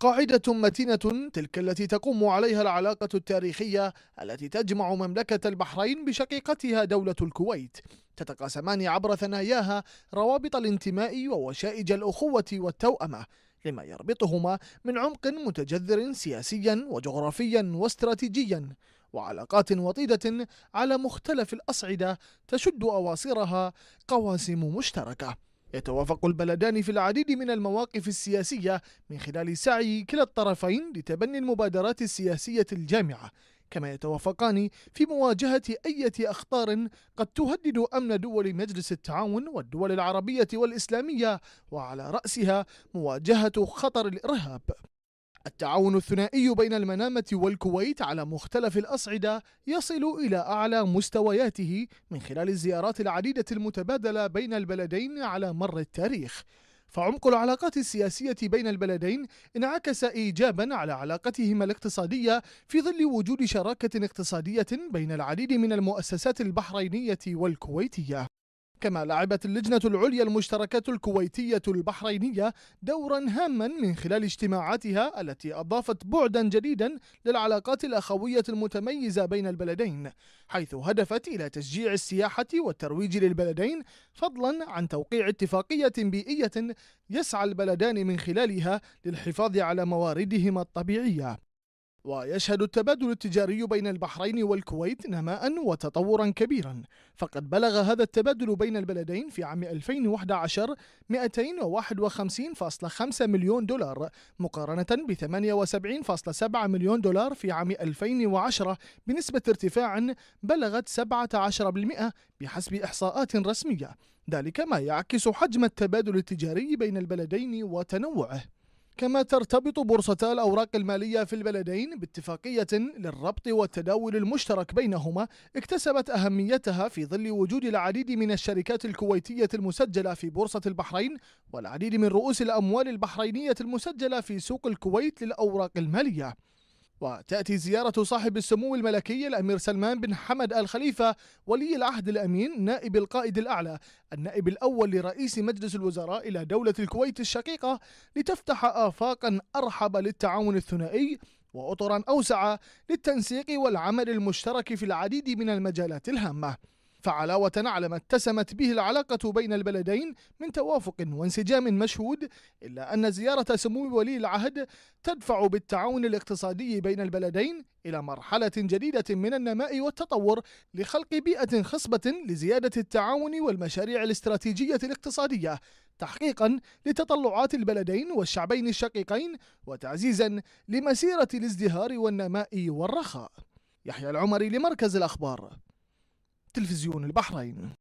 قاعدة متينة تلك التي تقوم عليها العلاقة التاريخية التي تجمع مملكة البحرين بشقيقتها دولة الكويت تتقاسمان عبر ثناياها روابط الانتماء ووشائج الأخوة والتوأمة لما يربطهما من عمق متجذر سياسيا وجغرافيا واستراتيجيا وعلاقات وطيدة على مختلف الأصعدة تشد أواصرها قواسم مشتركة يتوافق البلدان في العديد من المواقف السياسية من خلال سعي كلا الطرفين لتبني المبادرات السياسية الجامعة كما يتوافقان في مواجهة أي أخطار قد تهدد أمن دول مجلس التعاون والدول العربية والإسلامية وعلى رأسها مواجهة خطر الإرهاب التعاون الثنائي بين المنامة والكويت على مختلف الأصعدة يصل إلى أعلى مستوياته من خلال الزيارات العديدة المتبادلة بين البلدين على مر التاريخ فعمق العلاقات السياسية بين البلدين انعكس إيجابا على علاقتهما الاقتصادية في ظل وجود شراكة اقتصادية بين العديد من المؤسسات البحرينية والكويتية كما لعبت اللجنة العليا المشتركة الكويتية البحرينية دورا هاما من خلال اجتماعاتها التي أضافت بعدا جديدا للعلاقات الأخوية المتميزة بين البلدين حيث هدفت إلى تشجيع السياحة والترويج للبلدين فضلا عن توقيع اتفاقية بيئية يسعى البلدان من خلالها للحفاظ على مواردهما الطبيعية ويشهد التبادل التجاري بين البحرين والكويت نماء وتطورا كبيرا فقد بلغ هذا التبادل بين البلدين في عام 2011 251.5 مليون دولار مقارنة ب 78.7 مليون دولار في عام 2010 بنسبة ارتفاع بلغت 17% بحسب إحصاءات رسمية ذلك ما يعكس حجم التبادل التجاري بين البلدين وتنوعه كما ترتبط بورصتا الأوراق المالية في البلدين باتفاقية للربط والتداول المشترك بينهما اكتسبت أهميتها في ظل وجود العديد من الشركات الكويتية المسجلة في بورصة البحرين والعديد من رؤوس الأموال البحرينية المسجلة في سوق الكويت للأوراق المالية وتأتي زيارة صاحب السمو الملكي الأمير سلمان بن حمد آل خليفة ولي العهد الأمين نائب القائد الأعلى النائب الأول لرئيس مجلس الوزراء إلى دولة الكويت الشقيقة لتفتح آفاقا أرحب للتعاون الثنائي وأطرا أوسع للتنسيق والعمل المشترك في العديد من المجالات الهامة فعلاوة على ما اتسمت به العلاقة بين البلدين من توافق وانسجام مشهود إلا أن زيارة سمو ولي العهد تدفع بالتعاون الاقتصادي بين البلدين إلى مرحلة جديدة من النماء والتطور لخلق بيئة خصبة لزيادة التعاون والمشاريع الاستراتيجية الاقتصادية تحقيقا لتطلعات البلدين والشعبين الشقيقين وتعزيزا لمسيرة الازدهار والنماء والرخاء يحيى العمري لمركز الأخبار تلفزيون البحرين